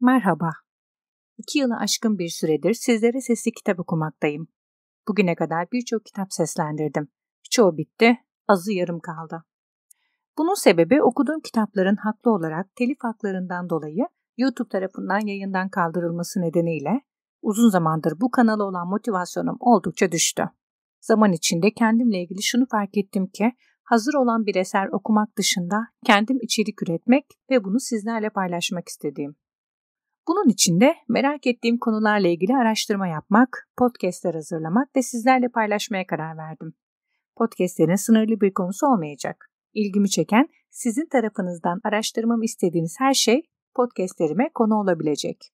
Merhaba. İki yılı aşkın bir süredir sizlere sesli kitap okumaktayım. Bugüne kadar birçok kitap seslendirdim. Çoğu bitti, azı yarım kaldı. Bunun sebebi okuduğum kitapların haklı olarak telif haklarından dolayı YouTube tarafından yayından kaldırılması nedeniyle uzun zamandır bu kanala olan motivasyonum oldukça düştü. Zaman içinde kendimle ilgili şunu fark ettim ki hazır olan bir eser okumak dışında kendim içerik üretmek ve bunu sizlerle paylaşmak istediğim. Bunun için de merak ettiğim konularla ilgili araştırma yapmak, podcastler hazırlamak ve sizlerle paylaşmaya karar verdim. Podcastlerin sınırlı bir konusu olmayacak. İlgimi çeken, sizin tarafınızdan araştırmamı istediğiniz her şey podcastlerime konu olabilecek.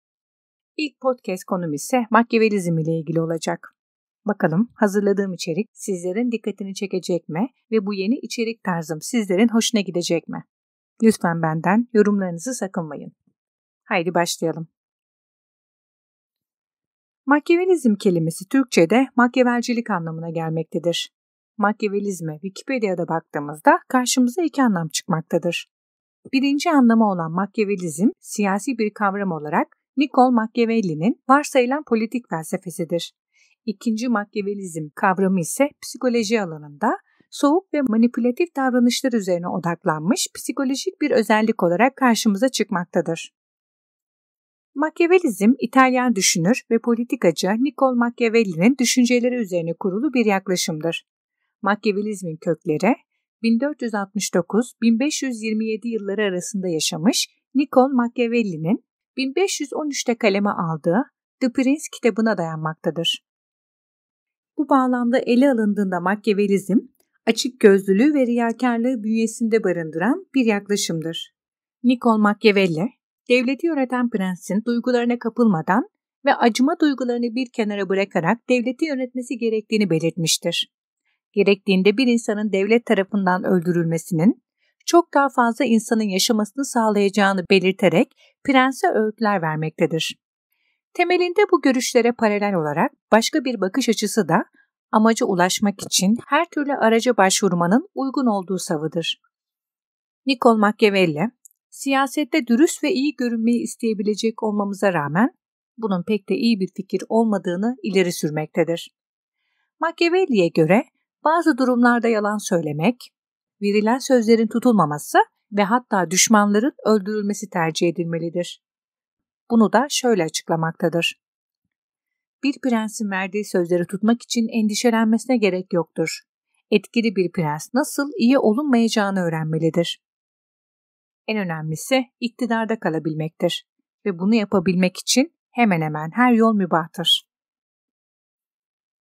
İlk podcast konum ise makyavelizm ile ilgili olacak. Bakalım hazırladığım içerik sizlerin dikkatini çekecek mi ve bu yeni içerik tarzım sizlerin hoşuna gidecek mi? Lütfen benden yorumlarınızı sakınmayın. Haydi başlayalım. Makyavelizm kelimesi Türkçe'de makyavelcilik anlamına gelmektedir. Makyavelizme Wikipedia'da baktığımızda karşımıza iki anlam çıkmaktadır. Birinci anlamı olan makyavelizm, siyasi bir kavram olarak Nikol Machiavelli'nin varsayılan politik felsefesidir. İkinci Machiavellizm kavramı ise psikoloji alanında soğuk ve manipülatif davranışlar üzerine odaklanmış psikolojik bir özellik olarak karşımıza çıkmaktadır. Machiavellizm, İtalyan düşünür ve politikacı Niccolo Machiavelli'nin düşünceleri üzerine kurulu bir yaklaşımdır. Machiavellizmin kökleri 1469-1527 yılları arasında yaşamış Niccolo Machiavelli'nin 1513'te kaleme aldığı The Prince kitabına dayanmaktadır. Bu bağlamda ele alındığında Machiavellizm, açık gözlülüğü ve riyakarlığı bünyesinde barındıran bir yaklaşımdır. Nikol Machiavelli, devleti yöneten prensin duygularına kapılmadan ve acıma duygularını bir kenara bırakarak devleti yönetmesi gerektiğini belirtmiştir. Gerektiğinde bir insanın devlet tarafından öldürülmesinin çok daha fazla insanın yaşamasını sağlayacağını belirterek prense öğütler vermektedir. Temelinde bu görüşlere paralel olarak başka bir bakış açısı da amaca ulaşmak için her türlü araca başvurmanın uygun olduğu savıdır. Nikol Machiavelli, siyasette dürüst ve iyi görünmeyi isteyebilecek olmamıza rağmen bunun pek de iyi bir fikir olmadığını ileri sürmektedir. Machiavelli'ye göre bazı durumlarda yalan söylemek, verilen sözlerin tutulmaması ve hatta düşmanların öldürülmesi tercih edilmelidir. Bunu da şöyle açıklamaktadır. Bir prensin verdiği sözleri tutmak için endişelenmesine gerek yoktur. Etkili bir prens nasıl iyi olunmayacağını öğrenmelidir. En önemlisi iktidarda kalabilmektir ve bunu yapabilmek için hemen hemen her yol mübahtır.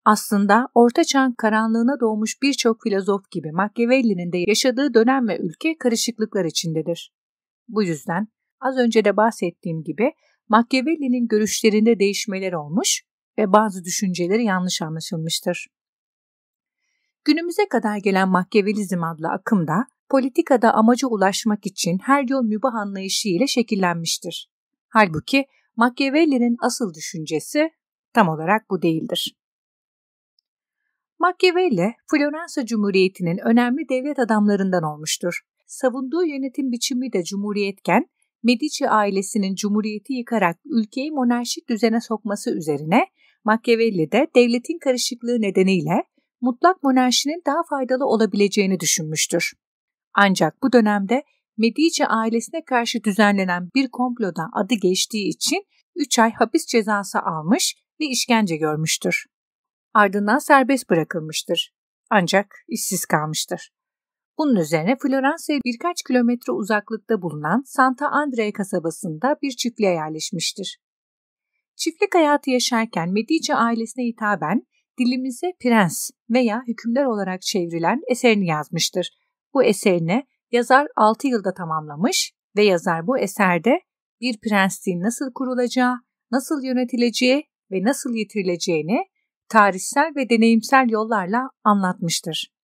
Aslında Orta Çağ'ın karanlığına doğmuş birçok filozof gibi Machiavelli'nin de yaşadığı dönem ve ülke karışıklıklar içindedir. Bu yüzden az önce de bahsettiğim gibi Machiavelli'nin görüşlerinde değişmeler olmuş ve bazı düşünceleri yanlış anlaşılmıştır. Günümüze kadar gelen Machiavellizm adlı akım da politikada amaca ulaşmak için her yol mübah anlayışı ile şekillenmiştir. Halbuki Machiavelli'nin asıl düşüncesi tam olarak bu değildir. Machiavelli, Floransa Cumhuriyeti'nin önemli devlet adamlarından olmuştur. Savunduğu yönetim biçimi de cumhuriyetken Medici ailesinin cumhuriyeti yıkarak ülkeyi monarşik düzene sokması üzerine Machiavelli de devletin karışıklığı nedeniyle mutlak monarşinin daha faydalı olabileceğini düşünmüştür. Ancak bu dönemde Medici ailesine karşı düzenlenen bir komploda adı geçtiği için 3 ay hapis cezası almış ve işkence görmüştür. Ardından serbest bırakılmıştır. Ancak işsiz kalmıştır. Bunun üzerine Floransa'ya birkaç kilometre uzaklıkta bulunan Santa Andrea kasabasında bir çiftliğe yerleşmiştir. Çiftlik hayatı yaşarken Medici ailesine hitaben dilimize prens veya hükümdar olarak çevrilen eserini yazmıştır. Bu eserini yazar 6 yılda tamamlamış ve yazar bu eserde bir prensliğin nasıl kurulacağı, nasıl yönetileceği ve nasıl yitirileceğini tarihsel ve deneyimsel yollarla anlatmıştır.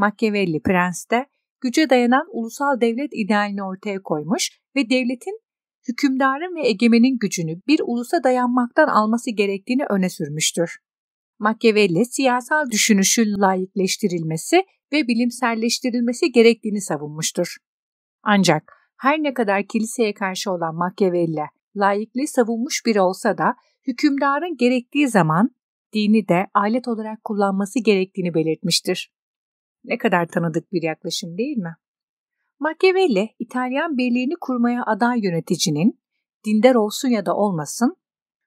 Machiavelli Prens'te güce dayanan ulusal devlet idealini ortaya koymuş ve devletin hükümdarın ve egemenin gücünü bir ulusa dayanmaktan alması gerektiğini öne sürmüştür. Machiavelli siyasal düşünüşün layıkleştirilmesi ve bilimselleştirilmesi gerektiğini savunmuştur. Ancak her ne kadar kiliseye karşı olan Machiavelli layıklığı savunmuş biri olsa da hükümdarın gerektiği zaman dini de alet olarak kullanması gerektiğini belirtmiştir. Ne kadar tanıdık bir yaklaşım değil mi? Machiavelli, İtalyan birliğini kurmaya aday yöneticinin, dindar olsun ya da olmasın,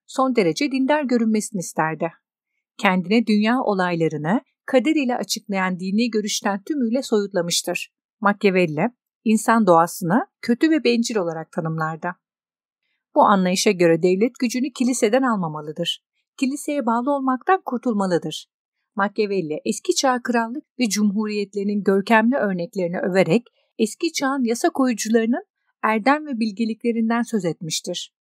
son derece dindar görünmesini isterdi. Kendine dünya olaylarını kader ile açıklayan dini görüşten tümüyle soyutlamıştır. Machiavelli, insan doğasını kötü ve bencil olarak tanımlardı. Bu anlayışa göre devlet gücünü kiliseden almamalıdır. Kiliseye bağlı olmaktan kurtulmalıdır. Machiavelli eski çağ krallık ve cumhuriyetlerinin görkemli örneklerini överek eski çağın yasa koyucularının erdem ve bilgeliklerinden söz etmiştir.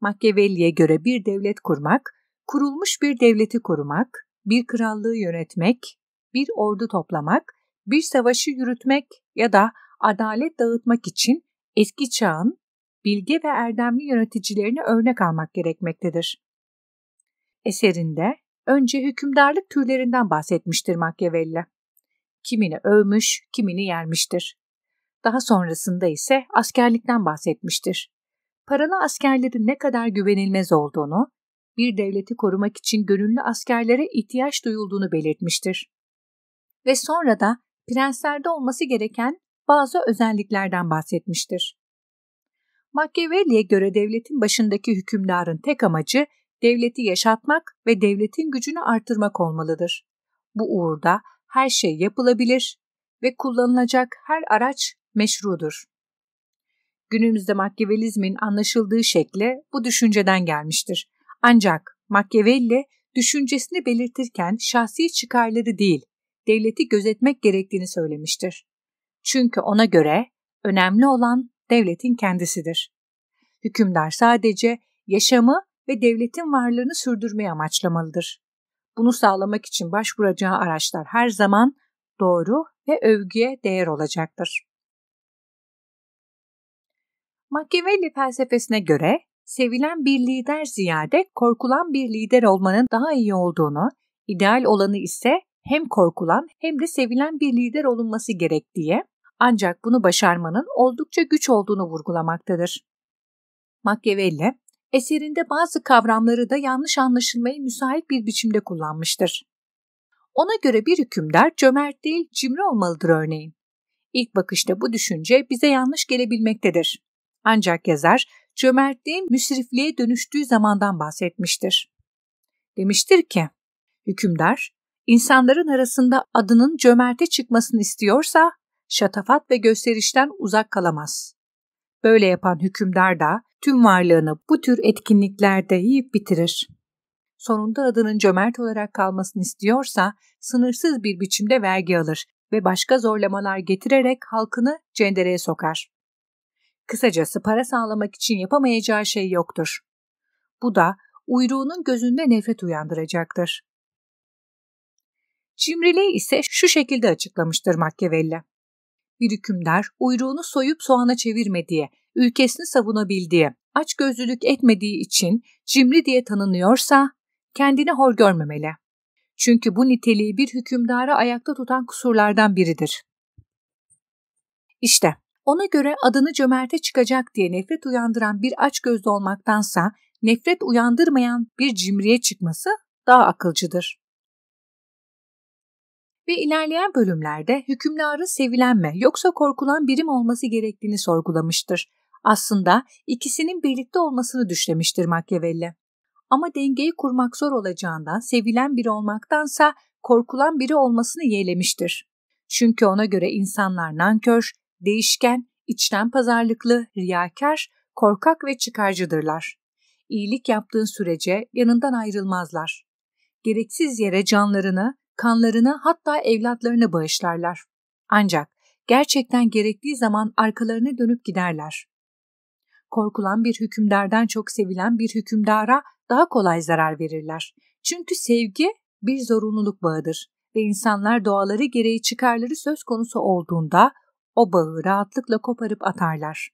Machiavelli'ye göre bir devlet kurmak, kurulmuş bir devleti korumak, bir krallığı yönetmek, bir ordu toplamak, bir savaşı yürütmek ya da adalet dağıtmak için eski çağın bilge ve erdemli yöneticilerini örnek almak gerekmektedir. Eserinde Önce hükümdarlık türlerinden bahsetmiştir Machiavelli. Kimini övmüş, kimini yermiştir. Daha sonrasında ise askerlikten bahsetmiştir. Paralı askerlerin ne kadar güvenilmez olduğunu, bir devleti korumak için gönüllü askerlere ihtiyaç duyulduğunu belirtmiştir. Ve sonra da prenslerde olması gereken bazı özelliklerden bahsetmiştir. Machiavelli'ye göre devletin başındaki hükümdarın tek amacı devleti yaşatmak ve devletin gücünü artırmak olmalıdır. Bu uğurda her şey yapılabilir ve kullanılacak her araç meşrudur. Günümüzde Machiavellizmin anlaşıldığı şekle bu düşünceden gelmiştir. Ancak Machiavelli düşüncesini belirtirken şahsi çıkarları değil, devleti gözetmek gerektiğini söylemiştir. Çünkü ona göre önemli olan devletin kendisidir. Hükümdar sadece yaşamı ve devletin varlığını sürdürmeyi amaçlamalıdır. Bunu sağlamak için başvuracağı araçlar her zaman doğru ve övgüye değer olacaktır. Machiavelli felsefesine göre sevilen bir lider ziyade korkulan bir lider olmanın daha iyi olduğunu, ideal olanı ise hem korkulan hem de sevilen bir lider olunması gerektiği, ancak bunu başarmanın oldukça güç olduğunu vurgulamaktadır. Machiavelli, eserinde bazı kavramları da yanlış anlaşılmaya müsait bir biçimde kullanmıştır. Ona göre bir hükümdar cömert değil cimri olmalıdır örneğin. İlk bakışta bu düşünce bize yanlış gelebilmektedir. Ancak yazar cömertliğin müsrifliğe dönüştüğü zamandan bahsetmiştir. Demiştir ki, hükümdar, insanların arasında adının cömerte çıkmasını istiyorsa şatafat ve gösterişten uzak kalamaz. Böyle yapan hükümdar da tüm varlığını bu tür etkinliklerde yiyip bitirir. Sonunda adının cömert olarak kalmasını istiyorsa sınırsız bir biçimde vergi alır ve başka zorlamalar getirerek halkını cendereye sokar. Kısacası para sağlamak için yapamayacağı şey yoktur. Bu da uyruğunun gözünde nefret uyandıracaktır. Cimriliği ise şu şekilde açıklamıştır Machiavelli bir hükümdar uyruğunu soyup soğana çevirmediği, ülkesini savunabildiği, açgözlülük etmediği için cimri diye tanınıyorsa kendini hor görmemeli. Çünkü bu niteliği bir hükümdara ayakta tutan kusurlardan biridir. İşte ona göre adını cömerte çıkacak diye nefret uyandıran bir açgözlü olmaktansa nefret uyandırmayan bir cimriye çıkması daha akılcıdır ve ilerleyen bölümlerde hükümdarın sevilen mi yoksa korkulan birim olması gerektiğini sorgulamıştır. Aslında ikisinin birlikte olmasını düşlemiştir Machiavelli. Ama dengeyi kurmak zor olacağından sevilen biri olmaktansa korkulan biri olmasını yeğlemiştir. Çünkü ona göre insanlar nankör, değişken, içten pazarlıklı, riyakar, korkak ve çıkarcıdırlar. İyilik yaptığın sürece yanından ayrılmazlar. Gereksiz yere canlarını kanlarını hatta evlatlarını bağışlarlar. Ancak gerçekten gerektiği zaman arkalarına dönüp giderler. Korkulan bir hükümdardan çok sevilen bir hükümdara daha kolay zarar verirler. Çünkü sevgi bir zorunluluk bağıdır ve insanlar doğaları gereği çıkarları söz konusu olduğunda o bağı rahatlıkla koparıp atarlar.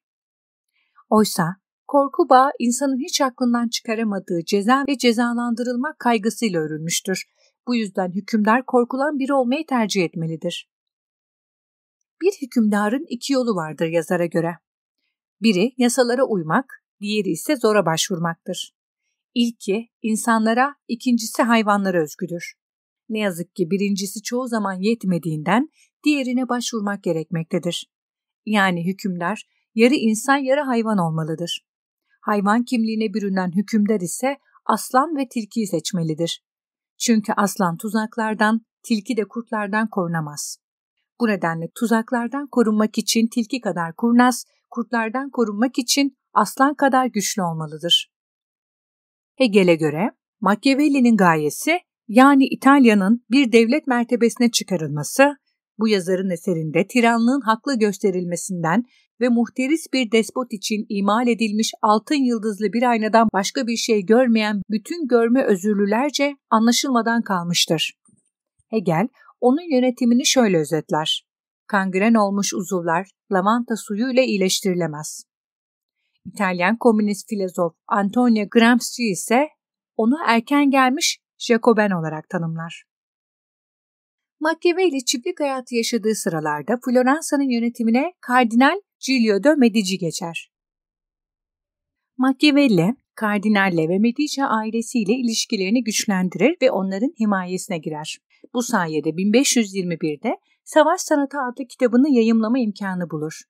Oysa korku bağı insanın hiç aklından çıkaramadığı ceza ve cezalandırılmak kaygısıyla örülmüştür bu yüzden hükümdar korkulan biri olmayı tercih etmelidir. Bir hükümdarın iki yolu vardır yazara göre. Biri yasalara uymak, diğeri ise zora başvurmaktır. İlki insanlara, ikincisi hayvanlara özgüdür. Ne yazık ki birincisi çoğu zaman yetmediğinden diğerine başvurmak gerekmektedir. Yani hükümdar yarı insan yarı hayvan olmalıdır. Hayvan kimliğine bürünen hükümdar ise aslan ve tilkiyi seçmelidir. Çünkü aslan tuzaklardan, tilki de kurtlardan korunamaz. Bu nedenle tuzaklardan korunmak için tilki kadar kurnaz, kurtlardan korunmak için aslan kadar güçlü olmalıdır. Hegel'e göre Machiavelli'nin gayesi yani İtalya'nın bir devlet mertebesine çıkarılması bu yazarın eserinde tiranlığın haklı gösterilmesinden ve muhteris bir despot için imal edilmiş altın yıldızlı bir aynadan başka bir şey görmeyen bütün görme özürlülerce anlaşılmadan kalmıştır. Hegel onun yönetimini şöyle özetler. Kangren olmuş uzuvlar lavanta suyu ile iyileştirilemez. İtalyan komünist filozof Antonio Gramsci ise onu erken gelmiş Jacoben olarak tanımlar. Machiavelli çiftlik hayatı yaşadığı sıralarda Floransa'nın yönetimine Kardinal Giulio de Medici geçer. Machiavelli, kardinalle ve Medici ailesiyle ilişkilerini güçlendirir ve onların himayesine girer. Bu sayede 1521'de Savaş Sanatı adlı kitabını yayımlama imkanı bulur.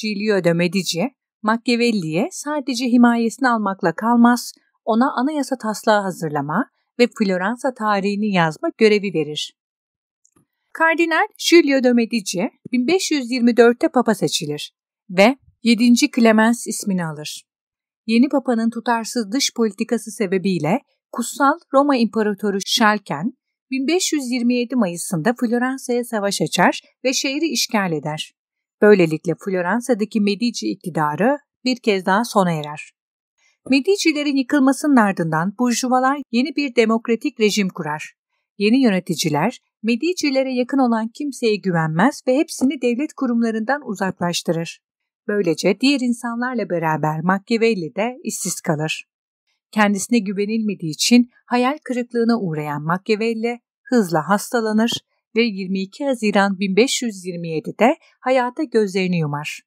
Giulio de Medici, Machiavelli'ye sadece himayesini almakla kalmaz, ona anayasa taslağı hazırlama ve Floransa tarihini yazma görevi verir. Kardinal Giulio de Medici 1524'te papa seçilir ve 7. Clemens ismini alır. Yeni papanın tutarsız dış politikası sebebiyle Kutsal Roma İmparatoru Şalken 1527 Mayıs'ında Floransa'ya savaş açar ve şehri işgal eder. Böylelikle Floransa'daki Medici iktidarı bir kez daha sona erer. Medici'lerin yıkılmasının ardından burjuvalar yeni bir demokratik rejim kurar. Yeni yöneticiler Medici'lere yakın olan kimseye güvenmez ve hepsini devlet kurumlarından uzaklaştırır. Böylece diğer insanlarla beraber Machiavelli de işsiz kalır. Kendisine güvenilmediği için hayal kırıklığına uğrayan Machiavelli hızla hastalanır ve 22 Haziran 1527'de hayata gözlerini yumar.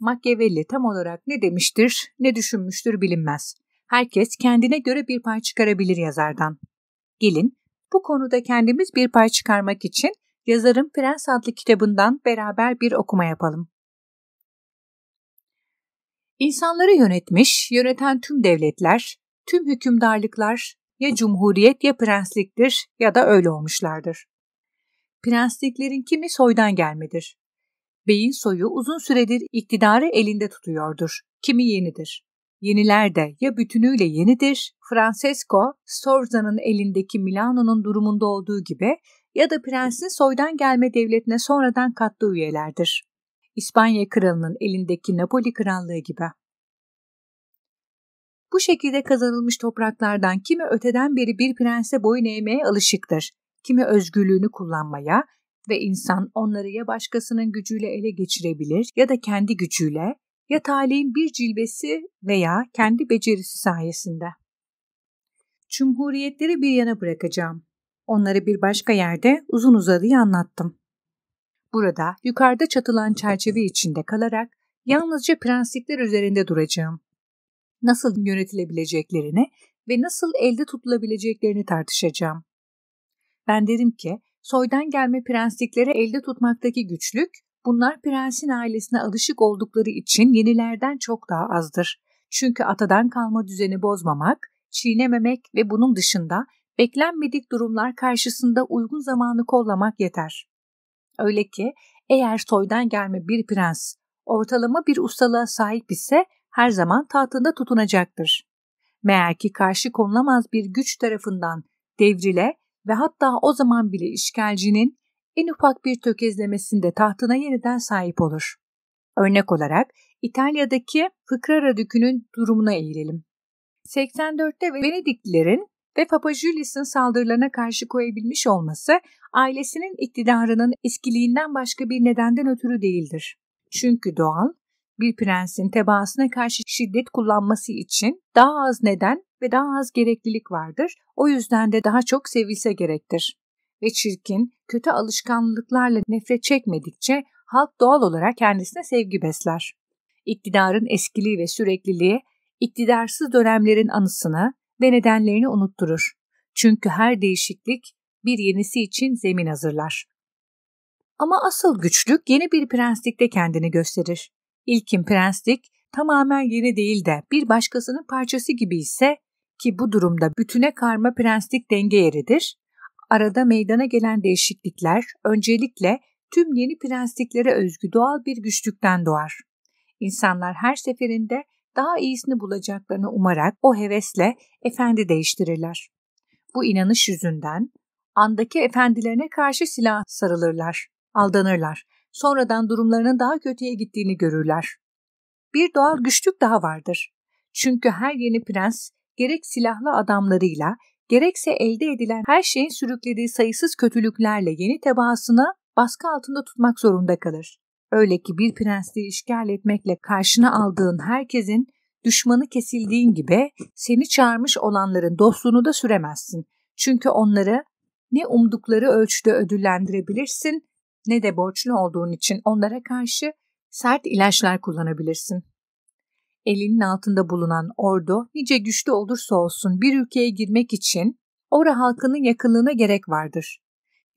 Machiavelli tam olarak ne demiştir, ne düşünmüştür bilinmez. Herkes kendine göre bir pay çıkarabilir yazardan. Gelin bu konuda kendimiz bir pay çıkarmak için yazarın Prens adlı kitabından beraber bir okuma yapalım. İnsanları yönetmiş, yöneten tüm devletler, tüm hükümdarlıklar ya cumhuriyet ya prensliktir ya da öyle olmuşlardır. Prensliklerin kimi soydan gelmedir. Beyin soyu uzun süredir iktidarı elinde tutuyordur, kimi yenidir. Yeniler de ya bütünüyle yenidir, Francesco, Storza'nın elindeki Milano'nun durumunda olduğu gibi ya da prensin soydan gelme devletine sonradan katlı üyelerdir. İspanya kralının elindeki Napoli krallığı gibi. Bu şekilde kazanılmış topraklardan kimi öteden beri bir prense boyun eğmeye alışıktır, kimi özgürlüğünü kullanmaya ve insan onları ya başkasının gücüyle ele geçirebilir ya da kendi gücüyle ya talihin bir cilvesi veya kendi becerisi sayesinde. Cumhuriyetleri bir yana bırakacağım. Onları bir başka yerde uzun uzadıya anlattım. Burada yukarıda çatılan çerçeve içinde kalarak yalnızca prensipler üzerinde duracağım. Nasıl yönetilebileceklerini ve nasıl elde tutulabileceklerini tartışacağım. Ben derim ki soydan gelme prensliklere elde tutmaktaki güçlük Bunlar prensin ailesine alışık oldukları için yenilerden çok daha azdır. Çünkü atadan kalma düzeni bozmamak, çiğnememek ve bunun dışında beklenmedik durumlar karşısında uygun zamanı kollamak yeter. Öyle ki eğer soydan gelme bir prens ortalama bir ustalığa sahip ise her zaman tahtında tutunacaktır. Meğer ki karşı konulamaz bir güç tarafından devrile ve hatta o zaman bile işgalcinin en ufak bir tökezlemesinde tahtına yeniden sahip olur. Örnek olarak İtalya'daki Fıkra dükünün durumuna eğilelim. 84'te Venediklilerin ve Papa Julius'ın saldırılarına karşı koyabilmiş olması ailesinin iktidarının eskiliğinden başka bir nedenden ötürü değildir. Çünkü doğal, bir prensin tebaasına karşı şiddet kullanması için daha az neden ve daha az gereklilik vardır. O yüzden de daha çok sevilse gerektir ve çirkin, kötü alışkanlıklarla nefret çekmedikçe halk doğal olarak kendisine sevgi besler. İktidarın eskiliği ve sürekliliği iktidarsız dönemlerin anısını ve nedenlerini unutturur. Çünkü her değişiklik bir yenisi için zemin hazırlar. Ama asıl güçlük yeni bir prenslikte kendini gösterir. İlkin prenslik tamamen yeni değil de bir başkasının parçası gibi ise ki bu durumda bütüne karma prenslik denge yeridir, Arada meydana gelen değişiklikler öncelikle tüm yeni prensliklere özgü doğal bir güçlükten doğar. İnsanlar her seferinde daha iyisini bulacaklarını umarak o hevesle efendi değiştirirler. Bu inanış yüzünden andaki efendilerine karşı silah sarılırlar, aldanırlar. Sonradan durumlarının daha kötüye gittiğini görürler. Bir doğal güçlük daha vardır. Çünkü her yeni prens gerek silahlı adamlarıyla gerekse elde edilen her şeyin sürüklediği sayısız kötülüklerle yeni tebaasını baskı altında tutmak zorunda kalır. Öyle ki bir prensliği işgal etmekle karşına aldığın herkesin düşmanı kesildiğin gibi seni çağırmış olanların dostluğunu da süremezsin. Çünkü onları ne umdukları ölçüde ödüllendirebilirsin ne de borçlu olduğun için onlara karşı sert ilaçlar kullanabilirsin. Elinin altında bulunan ordu nice güçlü olursa olsun bir ülkeye girmek için ora halkının yakınlığına gerek vardır.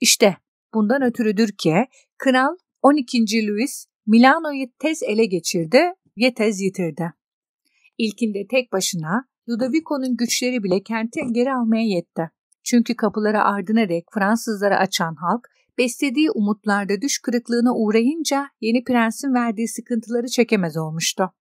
İşte bundan ötürüdür ki Kral 12. Louis Milano'yu tez ele geçirdi ve tez yitirdi. İlkinde tek başına Ludovico'nun güçleri bile kenti geri almaya yetti. Çünkü kapıları ardına dek Fransızlara açan halk, beslediği umutlarda düş kırıklığına uğrayınca yeni prensin verdiği sıkıntıları çekemez olmuştu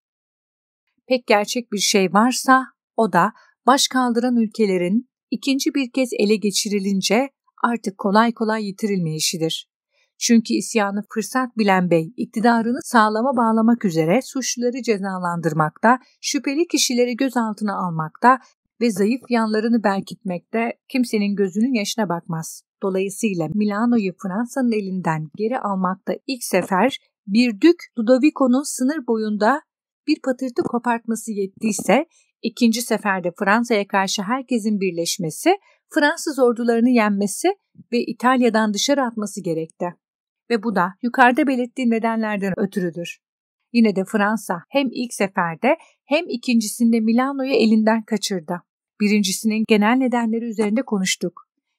pek gerçek bir şey varsa o da baş kaldıran ülkelerin ikinci bir kez ele geçirilince artık kolay kolay yitirilmeyişidir. Çünkü isyanı fırsat bilen bey iktidarını sağlama bağlamak üzere suçluları cezalandırmakta, şüpheli kişileri gözaltına almakta ve zayıf yanlarını berkitmekte kimsenin gözünün yaşına bakmaz. Dolayısıyla Milano'yu Fransa'nın elinden geri almakta ilk sefer bir dük Ludovico'nun sınır boyunda bir patırtı kopartması yettiyse ikinci seferde Fransa'ya karşı herkesin birleşmesi, Fransız ordularını yenmesi ve İtalya'dan dışarı atması gerekti. Ve bu da yukarıda belirttiğim nedenlerden ötürüdür. Yine de Fransa hem ilk seferde hem ikincisinde Milano'yu elinden kaçırdı. Birincisinin genel nedenleri üzerinde konuştuk.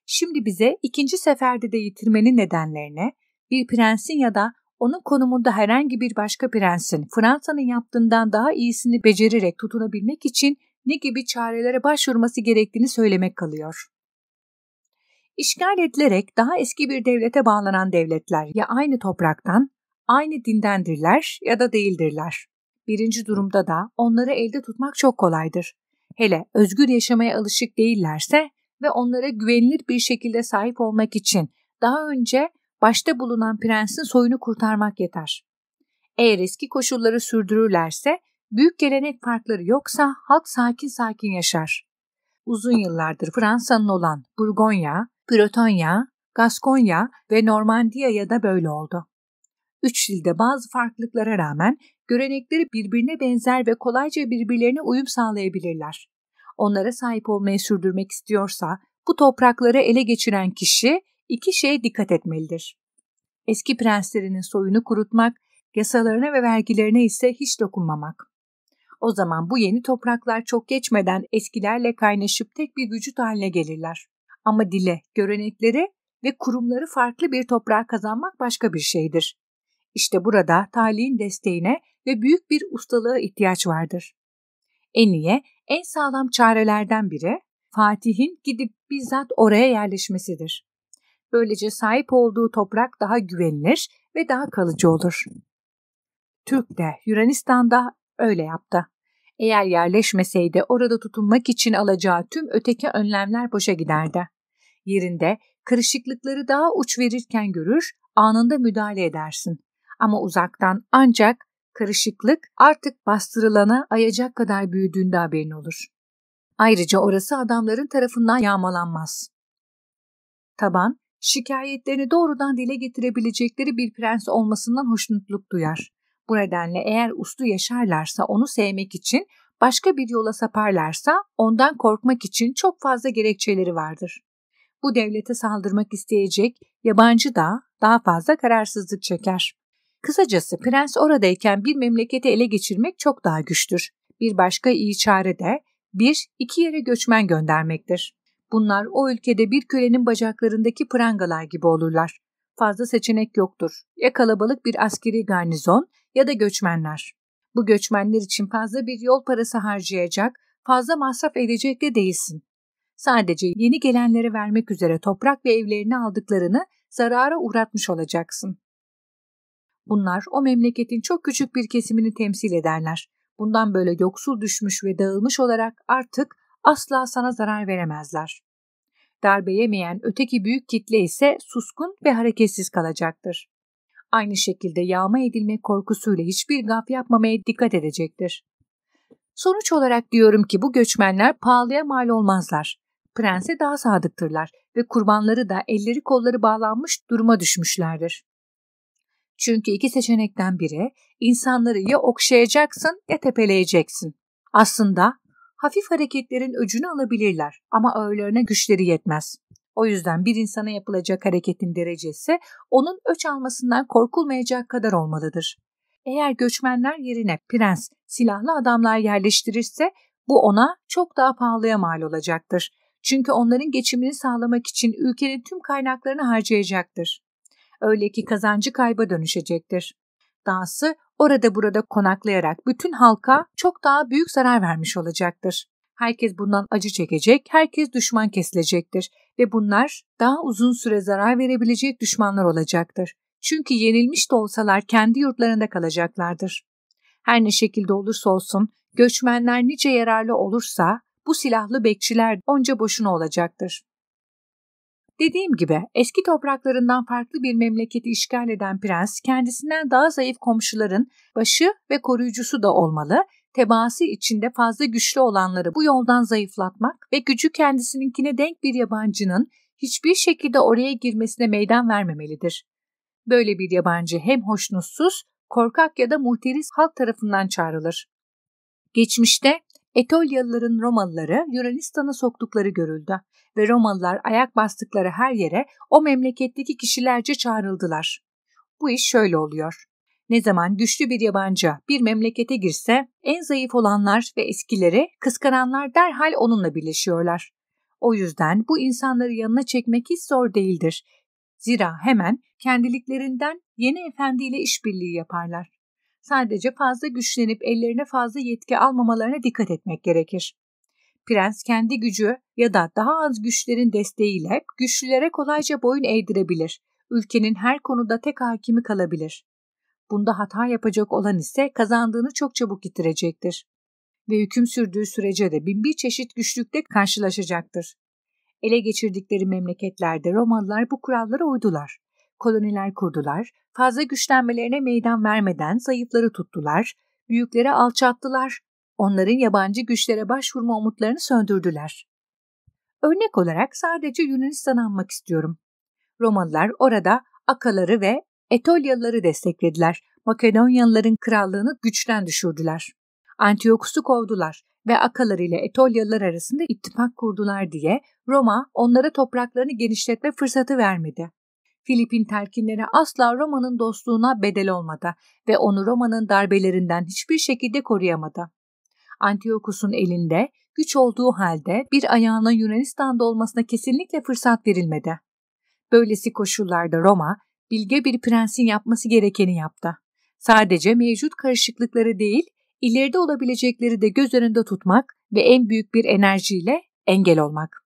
Şimdi bize ikinci seferde de yitirmenin nedenlerine, bir prensin ya da onun konumunda herhangi bir başka prensin Fransa'nın yaptığından daha iyisini becererek tutunabilmek için ne gibi çarelere başvurması gerektiğini söylemek kalıyor. İşgal edilerek daha eski bir devlete bağlanan devletler ya aynı topraktan, aynı dindendirler ya da değildirler. Birinci durumda da onları elde tutmak çok kolaydır. Hele özgür yaşamaya alışık değillerse ve onlara güvenilir bir şekilde sahip olmak için daha önce başta bulunan prensin soyunu kurtarmak yeter. Eğer eski koşulları sürdürürlerse, büyük gelenek farkları yoksa halk sakin sakin yaşar. Uzun yıllardır Fransa'nın olan Burgonya, Bretonya, Gaskonya ve Normandiya'ya da böyle oldu. Üç dilde bazı farklılıklara rağmen görenekleri birbirine benzer ve kolayca birbirlerine uyum sağlayabilirler. Onlara sahip olmayı sürdürmek istiyorsa bu toprakları ele geçiren kişi iki şeye dikkat etmelidir. Eski prenslerinin soyunu kurutmak, yasalarına ve vergilerine ise hiç dokunmamak. O zaman bu yeni topraklar çok geçmeden eskilerle kaynaşıp tek bir vücut haline gelirler. Ama dile, göreneklere ve kurumları farklı bir toprağa kazanmak başka bir şeydir. İşte burada talihin desteğine ve büyük bir ustalığa ihtiyaç vardır. En iyi, en sağlam çarelerden biri Fatih'in gidip bizzat oraya yerleşmesidir. Böylece sahip olduğu toprak daha güvenilir ve daha kalıcı olur. Türk de Yunanistan'da öyle yaptı. Eğer yerleşmeseydi orada tutunmak için alacağı tüm öteki önlemler boşa giderdi. Yerinde kırışıklıkları daha uç verirken görür, anında müdahale edersin. Ama uzaktan ancak karışıklık artık bastırılana ayacak kadar büyüdüğünde haberin olur. Ayrıca orası adamların tarafından yağmalanmaz. Taban, şikayetlerini doğrudan dile getirebilecekleri bir prens olmasından hoşnutluk duyar. Bu nedenle eğer uslu yaşarlarsa onu sevmek için, başka bir yola saparlarsa ondan korkmak için çok fazla gerekçeleri vardır. Bu devlete saldırmak isteyecek yabancı da daha fazla kararsızlık çeker. Kısacası prens oradayken bir memleketi ele geçirmek çok daha güçtür. Bir başka iyi çare de bir, iki yere göçmen göndermektir. Bunlar o ülkede bir kölenin bacaklarındaki prangalar gibi olurlar. Fazla seçenek yoktur. Ya kalabalık bir askeri garnizon ya da göçmenler. Bu göçmenler için fazla bir yol parası harcayacak, fazla masraf edecek de değilsin. Sadece yeni gelenlere vermek üzere toprak ve evlerini aldıklarını zarara uğratmış olacaksın. Bunlar o memleketin çok küçük bir kesimini temsil ederler. Bundan böyle yoksul düşmüş ve dağılmış olarak artık asla sana zarar veremezler. Darbe yemeyen öteki büyük kitle ise suskun ve hareketsiz kalacaktır. Aynı şekilde yağma edilme korkusuyla hiçbir gaf yapmamaya dikkat edecektir. Sonuç olarak diyorum ki bu göçmenler pahalıya mal olmazlar. Prense daha sadıktırlar ve kurbanları da elleri kolları bağlanmış duruma düşmüşlerdir. Çünkü iki seçenekten biri insanları ya okşayacaksın ya tepeleyeceksin. Aslında hafif hareketlerin öcünü alabilirler ama ağırlarına güçleri yetmez. O yüzden bir insana yapılacak hareketin derecesi onun öç almasından korkulmayacak kadar olmalıdır. Eğer göçmenler yerine prens, silahlı adamlar yerleştirirse bu ona çok daha pahalıya mal olacaktır. Çünkü onların geçimini sağlamak için ülkenin tüm kaynaklarını harcayacaktır. Öyle ki kazancı kayba dönüşecektir iddiası orada burada konaklayarak bütün halka çok daha büyük zarar vermiş olacaktır. Herkes bundan acı çekecek, herkes düşman kesilecektir ve bunlar daha uzun süre zarar verebilecek düşmanlar olacaktır. Çünkü yenilmiş de olsalar kendi yurtlarında kalacaklardır. Her ne şekilde olursa olsun, göçmenler nice yararlı olursa bu silahlı bekçiler onca boşuna olacaktır. Dediğim gibi eski topraklarından farklı bir memleketi işgal eden prens kendisinden daha zayıf komşuların başı ve koruyucusu da olmalı, tebaası içinde fazla güçlü olanları bu yoldan zayıflatmak ve gücü kendisininkine denk bir yabancının hiçbir şekilde oraya girmesine meydan vermemelidir. Böyle bir yabancı hem hoşnutsuz, korkak ya da muhteris halk tarafından çağrılır. Geçmişte Etolyalıların Romalıları Yunanistan'a soktukları görüldü ve Romalılar ayak bastıkları her yere o memleketteki kişilerce çağrıldılar. Bu iş şöyle oluyor. Ne zaman güçlü bir yabancı bir memlekete girse en zayıf olanlar ve eskileri kıskananlar derhal onunla birleşiyorlar. O yüzden bu insanları yanına çekmek hiç zor değildir. Zira hemen kendiliklerinden yeni efendiyle işbirliği yaparlar. Sadece fazla güçlenip ellerine fazla yetki almamalarına dikkat etmek gerekir. Prens kendi gücü ya da daha az güçlerin desteğiyle güçlülere kolayca boyun eğdirebilir. Ülkenin her konuda tek hakimi kalabilir. Bunda hata yapacak olan ise kazandığını çok çabuk yitirecektir. Ve hüküm sürdüğü sürece de bin bir çeşit güçlükle karşılaşacaktır. Ele geçirdikleri memleketlerde Romalılar bu kurallara uydular koloniler kurdular, fazla güçlenmelerine meydan vermeden zayıfları tuttular, büyüklere alçattılar, onların yabancı güçlere başvurma umutlarını söndürdüler. Örnek olarak sadece Yunanistan'ı anmak istiyorum. Romalılar orada Akaları ve Etolyalıları desteklediler. Makedonyalıların krallığını güçten düşürdüler. Antiokus'u kovdular ve Akalar ile Etolyalılar arasında ittifak kurdular diye Roma onlara topraklarını genişletme fırsatı vermedi. Filip'in telkinleri asla Roma'nın dostluğuna bedel olmadı ve onu Roma'nın darbelerinden hiçbir şekilde koruyamadı. Antiochus'un elinde güç olduğu halde bir ayağının Yunanistan'da olmasına kesinlikle fırsat verilmedi. Böylesi koşullarda Roma, bilge bir prensin yapması gerekeni yaptı. Sadece mevcut karışıklıkları değil, ileride olabilecekleri de göz önünde tutmak ve en büyük bir enerjiyle engel olmak.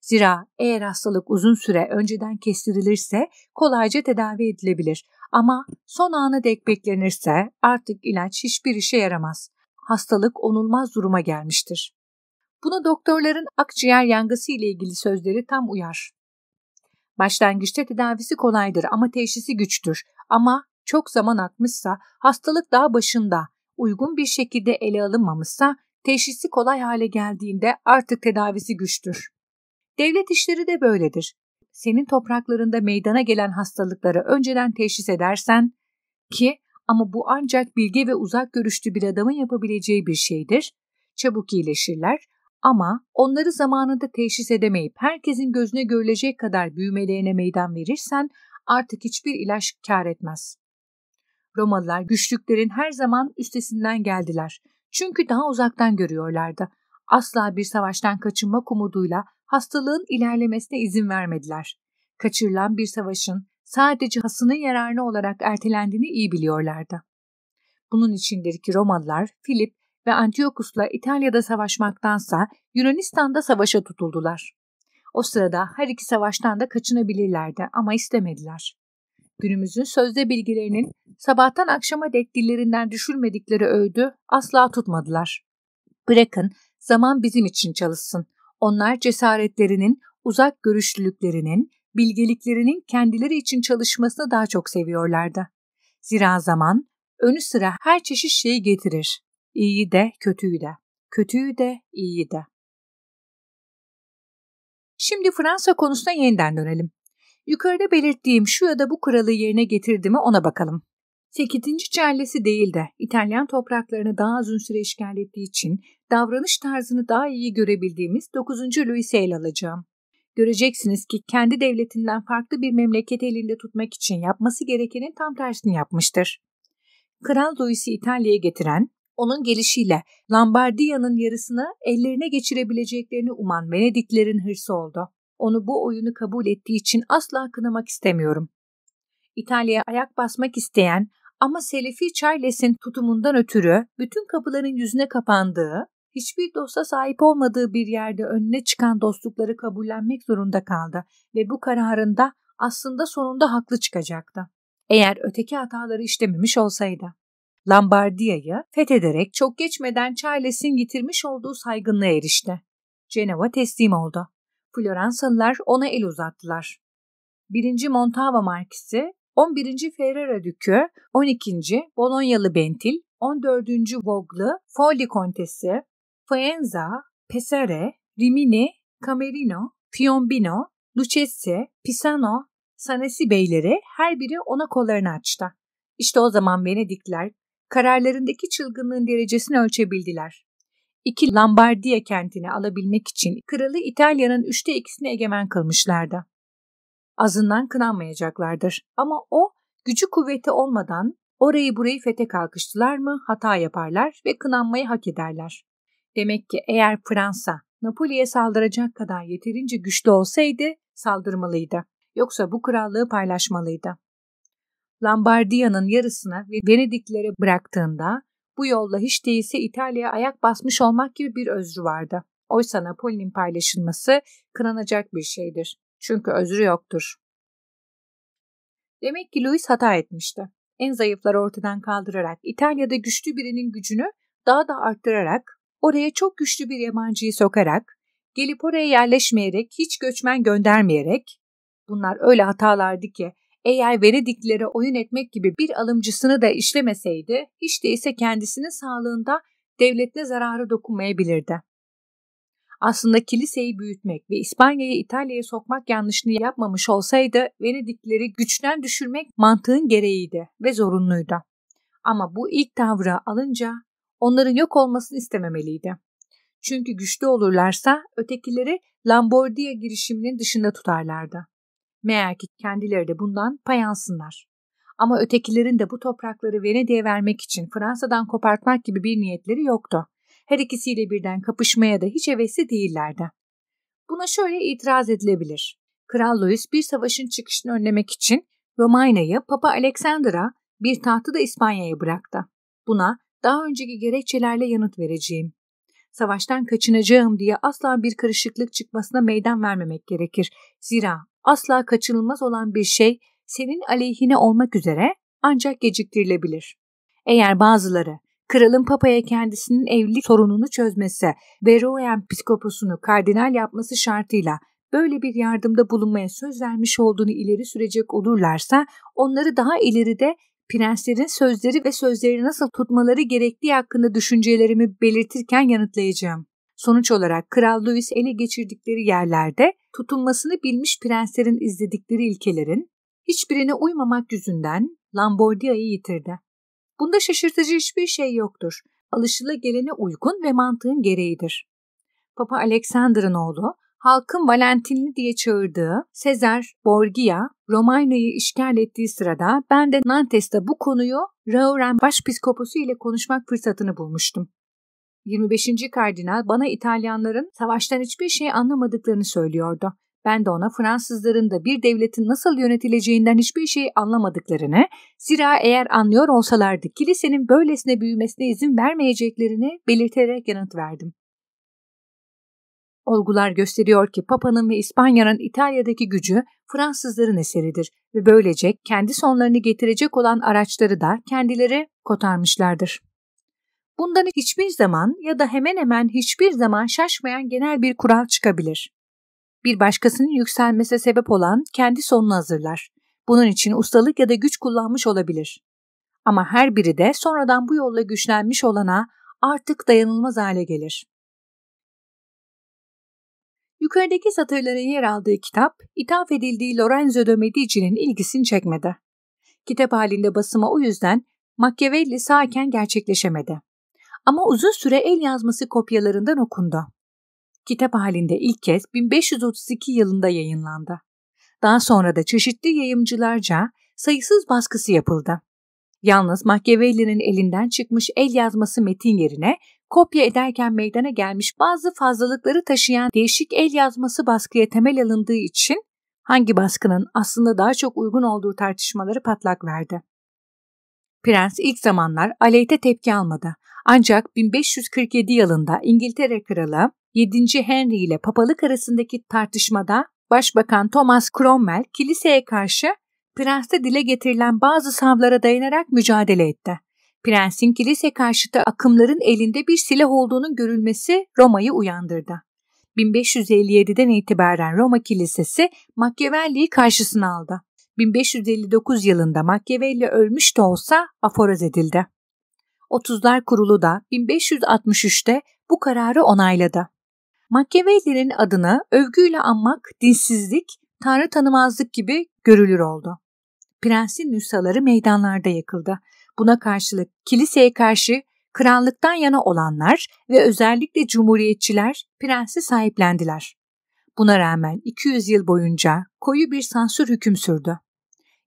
Zira eğer hastalık uzun süre önceden kestirilirse kolayca tedavi edilebilir ama son ana dek beklenirse artık ilaç hiçbir işe yaramaz. Hastalık onulmaz duruma gelmiştir. Bunu doktorların akciğer yangısı ile ilgili sözleri tam uyar. Başlangıçta tedavisi kolaydır ama teşhisi güçtür. Ama çok zaman akmışsa, hastalık daha başında, uygun bir şekilde ele alınmamışsa, teşhisi kolay hale geldiğinde artık tedavisi güçtür. Devlet işleri de böyledir. Senin topraklarında meydana gelen hastalıkları önceden teşhis edersen ki ama bu ancak bilge ve uzak görüşlü bir adamın yapabileceği bir şeydir. Çabuk iyileşirler ama onları zamanında teşhis edemeyip herkesin gözüne görülecek kadar büyümelerine meydan verirsen artık hiçbir ilaç kar etmez. Romalılar güçlüklerin her zaman üstesinden geldiler. Çünkü daha uzaktan görüyorlardı. Asla bir savaştan kaçınmak umuduyla hastalığın ilerlemesine izin vermediler. Kaçırılan bir savaşın sadece hasının yararına olarak ertelendiğini iyi biliyorlardı. Bunun içindeki Romalılar Filip ve Antiochus'la İtalya'da savaşmaktansa Yunanistan'da savaşa tutuldular. O sırada her iki savaştan da kaçınabilirlerdi ama istemediler. Günümüzün sözde bilgilerinin sabahtan akşama dek dillerinden düşürmedikleri öğüdü asla tutmadılar. Bırakın zaman bizim için çalışsın. Onlar cesaretlerinin, uzak görüşlülüklerinin, bilgeliklerinin kendileri için çalışmasını daha çok seviyorlardı. Zira zaman önü sıra her çeşit şeyi getirir. İyiyi de, kötüyü de. Kötüyü de, iyi de. Şimdi Fransa konusuna yeniden dönelim. Yukarıda belirttiğim şu ya da bu kuralı yerine getirdi mi ona bakalım. 8. Çerlesi değil de İtalyan topraklarını daha uzun süre işgal ettiği için davranış tarzını daha iyi görebildiğimiz 9. Louis'i ele alacağım. Göreceksiniz ki kendi devletinden farklı bir memleket elinde tutmak için yapması gerekenin tam tersini yapmıştır. Kral Louis'i İtalya'ya getiren, onun gelişiyle Lombardiya'nın yarısını ellerine geçirebileceklerini uman Venediklerin hırsı oldu. Onu bu oyunu kabul ettiği için asla kınamak istemiyorum. İtalya'ya ayak basmak isteyen ama Selefi Charles'in tutumundan ötürü bütün kapıların yüzüne kapandığı hiçbir dosta sahip olmadığı bir yerde önüne çıkan dostlukları kabullenmek zorunda kaldı ve bu kararında aslında sonunda haklı çıkacaktı. Eğer öteki hataları işlememiş olsaydı. Lombardiya'yı fethederek çok geçmeden Charles'in yitirmiş olduğu saygınlığa erişti. Cenova teslim oldu. Floransalılar ona el uzattılar. 1. Montava Markisi, 11. Ferrara Dükü, 12. Bolonyalı Bentil, 14. Voglu, Folli Kontesi, Faenza, Pesare, Rimini, Camerino, Piombino, Lucchese, Pisano, Sanesi beyleri her biri ona kollarını açtı. İşte o zaman Venedikler kararlarındaki çılgınlığın derecesini ölçebildiler. İki Lombardiya kentini alabilmek için kralı İtalya'nın üçte ikisini egemen kılmışlardı. Azından kınanmayacaklardır ama o gücü kuvveti olmadan orayı burayı fete kalkıştılar mı hata yaparlar ve kınanmayı hak ederler. Demek ki eğer Fransa Napoli'ye saldıracak kadar yeterince güçlü olsaydı saldırmalıydı. Yoksa bu krallığı paylaşmalıydı. Lombardiya'nın yarısına ve Venediklere bıraktığında bu yolla hiç değilse İtalya'ya ayak basmış olmak gibi bir özrü vardı. Oysa Napoli'nin paylaşılması kınanacak bir şeydir. Çünkü özrü yoktur. Demek ki Louis hata etmişti. En zayıfları ortadan kaldırarak İtalya'da güçlü birinin gücünü daha da arttırarak Oraya çok güçlü bir yabancıyı sokarak, gelip oraya yerleşmeyerek, hiç göçmen göndermeyerek, bunlar öyle hatalardı ki eğer Venediklere oyun etmek gibi bir alımcısını da işlemeseydi, hiç değilse kendisinin sağlığında devletine zararı dokunmayabilirdi. Aslında kiliseyi büyütmek ve İspanya'yı İtalya'ya sokmak yanlışını yapmamış olsaydı Venedikleri güçten düşürmek mantığın gereğiydi ve zorunluydu. Ama bu ilk tavra alınca onların yok olmasını istememeliydi. Çünkü güçlü olurlarsa ötekileri Lombardiya girişiminin dışında tutarlardı. Meğer ki kendileri de bundan payansınlar. Ama ötekilerin de bu toprakları Venedik'e vermek için Fransa'dan kopartmak gibi bir niyetleri yoktu. Her ikisiyle birden kapışmaya da hiç hevesli değillerdi. Buna şöyle itiraz edilebilir. Kral Louis bir savaşın çıkışını önlemek için Romanya'yı Papa Alexander'a bir tahtı da İspanya'ya bıraktı. Buna daha önceki gerekçelerle yanıt vereceğim. Savaştan kaçınacağım diye asla bir karışıklık çıkmasına meydan vermemek gerekir. Zira asla kaçınılmaz olan bir şey senin aleyhine olmak üzere ancak geciktirilebilir. Eğer bazıları kralın papaya kendisinin evlilik sorununu çözmesi ve Rouen psikoposunu kardinal yapması şartıyla böyle bir yardımda bulunmaya söz vermiş olduğunu ileri sürecek olurlarsa onları daha ileride prenslerin sözleri ve sözleri nasıl tutmaları gerektiği hakkında düşüncelerimi belirtirken yanıtlayacağım. Sonuç olarak Kral Louis ele geçirdikleri yerlerde tutunmasını bilmiş prenslerin izledikleri ilkelerin hiçbirine uymamak yüzünden Lamborghini'yi yitirdi. Bunda şaşırtıcı hiçbir şey yoktur. Alışılagelene uygun ve mantığın gereğidir. Papa Alexander'ın oğlu halkın Valentinli diye çağırdığı Sezar Borgia Romanya'yı işgal ettiği sırada ben de Nantes'te bu konuyu Rauren Başpiskoposu ile konuşmak fırsatını bulmuştum. 25. kardinal bana İtalyanların savaştan hiçbir şey anlamadıklarını söylüyordu. Ben de ona Fransızların da bir devletin nasıl yönetileceğinden hiçbir şey anlamadıklarını, zira eğer anlıyor olsalardı kilisenin böylesine büyümesine izin vermeyeceklerini belirterek yanıt verdim. Olgular gösteriyor ki Papa'nın ve İspanya'nın İtalya'daki gücü Fransızların eseridir ve böylece kendi sonlarını getirecek olan araçları da kendileri kotarmışlardır. Bundan hiçbir zaman ya da hemen hemen hiçbir zaman şaşmayan genel bir kural çıkabilir. Bir başkasının yükselmesine sebep olan kendi sonunu hazırlar. Bunun için ustalık ya da güç kullanmış olabilir. Ama her biri de sonradan bu yolla güçlenmiş olana artık dayanılmaz hale gelir. Yukarıdaki satırlara yer aldığı kitap, ithaf edildiği Lorenzo de Medici'nin ilgisini çekmedi. Kitap halinde basıma o yüzden Machiavelli sağken gerçekleşemedi. Ama uzun süre el yazması kopyalarından okundu. Kitap halinde ilk kez 1532 yılında yayınlandı. Daha sonra da çeşitli yayımcılarca sayısız baskısı yapıldı. Yalnız Machiavelli'nin elinden çıkmış el yazması metin yerine kopya ederken meydana gelmiş bazı fazlalıkları taşıyan değişik el yazması baskıya temel alındığı için hangi baskının aslında daha çok uygun olduğu tartışmaları patlak verdi. Prens ilk zamanlar aleyte tepki almadı. Ancak 1547 yılında İngiltere Kralı 7. Henry ile papalık arasındaki tartışmada Başbakan Thomas Cromwell kiliseye karşı prenste dile getirilen bazı savlara dayanarak mücadele etti. Prensin kilise karşıtı akımların elinde bir silah olduğunun görülmesi Roma'yı uyandırdı. 1557'den itibaren Roma Kilisesi Machiavelli'yi karşısına aldı. 1559 yılında Machiavelli ölmüş de olsa aforoz edildi. 30'lar Kurulu da 1563'te bu kararı onayladı. Machiavelli'nin adını övgüyle anmak dinsizlik, tanrı tanımazlık gibi görülür oldu. Prensin nüshaları meydanlarda yakıldı Buna karşılık kiliseye karşı krallıktan yana olanlar ve özellikle cumhuriyetçiler prensi sahiplendiler. Buna rağmen 200 yıl boyunca koyu bir sansür hüküm sürdü.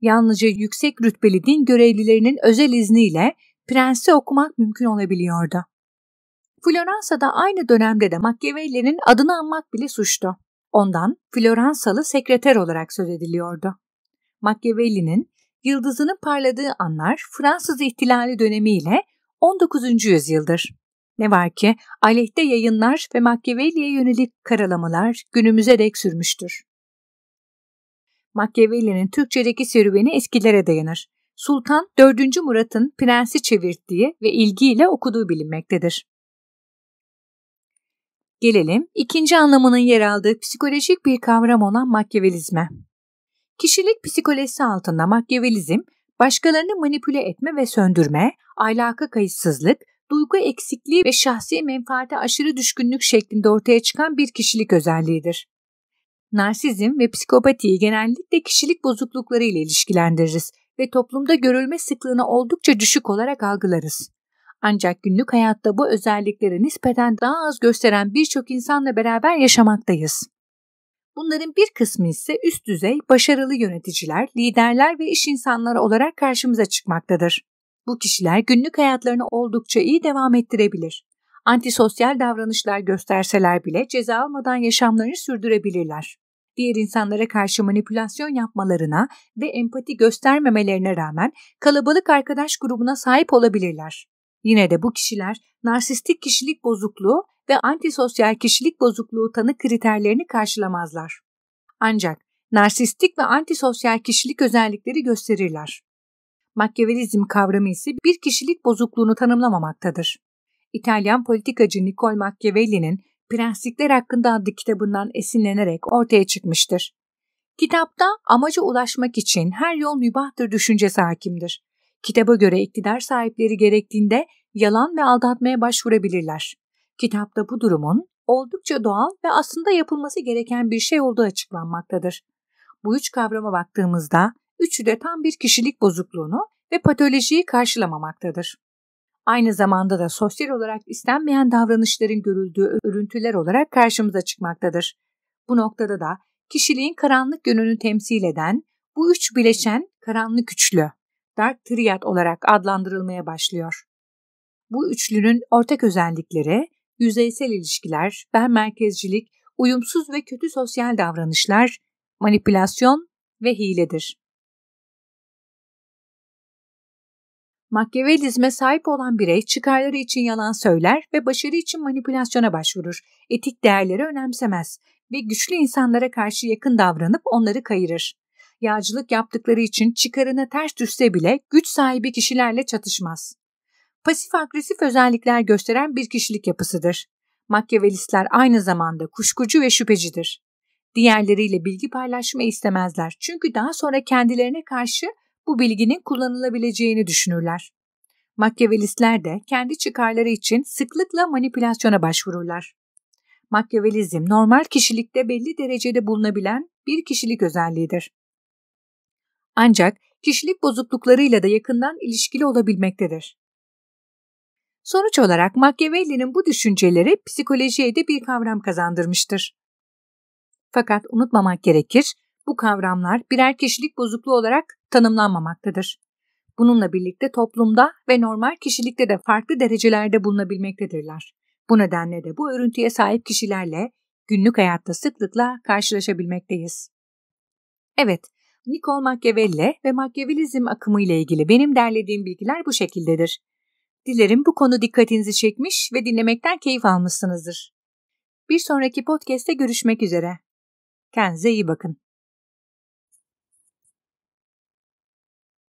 Yalnızca yüksek rütbeli din görevlilerinin özel izniyle prensi okumak mümkün olabiliyordu. Floransa'da aynı dönemde de Machiavelli'nin adını anmak bile suçtu. Ondan Floransalı sekreter olarak söz ediliyordu. Machiavelli'nin yıldızının parladığı anlar Fransız ihtilali dönemiyle 19. yüzyıldır. Ne var ki aleyhte yayınlar ve Machiavelli'ye yönelik karalamalar günümüze dek sürmüştür. Machiavelli'nin Türkçedeki serüveni eskilere dayanır. Sultan 4. Murat'ın Prens'i çevirttiği ve ilgiyle okuduğu bilinmektedir. Gelelim ikinci anlamının yer aldığı psikolojik bir kavram olan makyavelizme. Kişilik psikolojisi altında makyavelizm, başkalarını manipüle etme ve söndürme, ahlaka kayıtsızlık, duygu eksikliği ve şahsi menfaate aşırı düşkünlük şeklinde ortaya çıkan bir kişilik özelliğidir. Narsizm ve psikopatiyi genellikle kişilik bozuklukları ile ilişkilendiririz ve toplumda görülme sıklığını oldukça düşük olarak algılarız. Ancak günlük hayatta bu özellikleri nispeten daha az gösteren birçok insanla beraber yaşamaktayız. Bunların bir kısmı ise üst düzey, başarılı yöneticiler, liderler ve iş insanları olarak karşımıza çıkmaktadır. Bu kişiler günlük hayatlarını oldukça iyi devam ettirebilir. Antisosyal davranışlar gösterseler bile ceza almadan yaşamlarını sürdürebilirler. Diğer insanlara karşı manipülasyon yapmalarına ve empati göstermemelerine rağmen kalabalık arkadaş grubuna sahip olabilirler. Yine de bu kişiler narsistik kişilik bozukluğu ve antisosyal kişilik bozukluğu tanı kriterlerini karşılamazlar. Ancak narsistik ve antisosyal kişilik özellikleri gösterirler. Makyavelizm kavramı ise bir kişilik bozukluğunu tanımlamamaktadır. İtalyan politikacı Nicole Machiavelli'nin Prenslikler hakkında adlı kitabından esinlenerek ortaya çıkmıştır. Kitapta amaca ulaşmak için her yol mübahtır düşüncesi hakimdir. Kitaba göre iktidar sahipleri gerektiğinde yalan ve aldatmaya başvurabilirler. Kitapta bu durumun oldukça doğal ve aslında yapılması gereken bir şey olduğu açıklanmaktadır. Bu üç kavrama baktığımızda üçü de tam bir kişilik bozukluğunu ve patolojiyi karşılamamaktadır. Aynı zamanda da sosyal olarak istenmeyen davranışların görüldüğü örüntüler olarak karşımıza çıkmaktadır. Bu noktada da kişiliğin karanlık yönünü temsil eden bu üç bileşen karanlık üçlü, dark triad olarak adlandırılmaya başlıyor. Bu üçlünün ortak özellikleri yüzeysel ilişkiler, ben merkezcilik, uyumsuz ve kötü sosyal davranışlar, manipülasyon ve hiledir. Makyavelizme sahip olan birey çıkarları için yalan söyler ve başarı için manipülasyona başvurur. Etik değerleri önemsemez ve güçlü insanlara karşı yakın davranıp onları kayırır. Yağcılık yaptıkları için çıkarına ters düşse bile güç sahibi kişilerle çatışmaz pasif agresif özellikler gösteren bir kişilik yapısıdır. Makyavelistler aynı zamanda kuşkucu ve şüphecidir. Diğerleriyle bilgi paylaşma istemezler çünkü daha sonra kendilerine karşı bu bilginin kullanılabileceğini düşünürler. Makyavelistler de kendi çıkarları için sıklıkla manipülasyona başvururlar. Makyavelizm normal kişilikte belli derecede bulunabilen bir kişilik özelliğidir. Ancak kişilik bozukluklarıyla da yakından ilişkili olabilmektedir. Sonuç olarak Machiavelli'nin bu düşünceleri psikolojiye de bir kavram kazandırmıştır. Fakat unutmamak gerekir, bu kavramlar birer kişilik bozukluğu olarak tanımlanmamaktadır. Bununla birlikte toplumda ve normal kişilikte de farklı derecelerde bulunabilmektedirler. Bu nedenle de bu örüntüye sahip kişilerle günlük hayatta sıklıkla karşılaşabilmekteyiz. Evet, Nicole Machiavelli ve Machiavellizm akımı ile ilgili benim derlediğim bilgiler bu şekildedir. Dilerim bu konu dikkatinizi çekmiş ve dinlemekten keyif almışsınızdır. Bir sonraki podcast'te görüşmek üzere. Kendinize iyi bakın.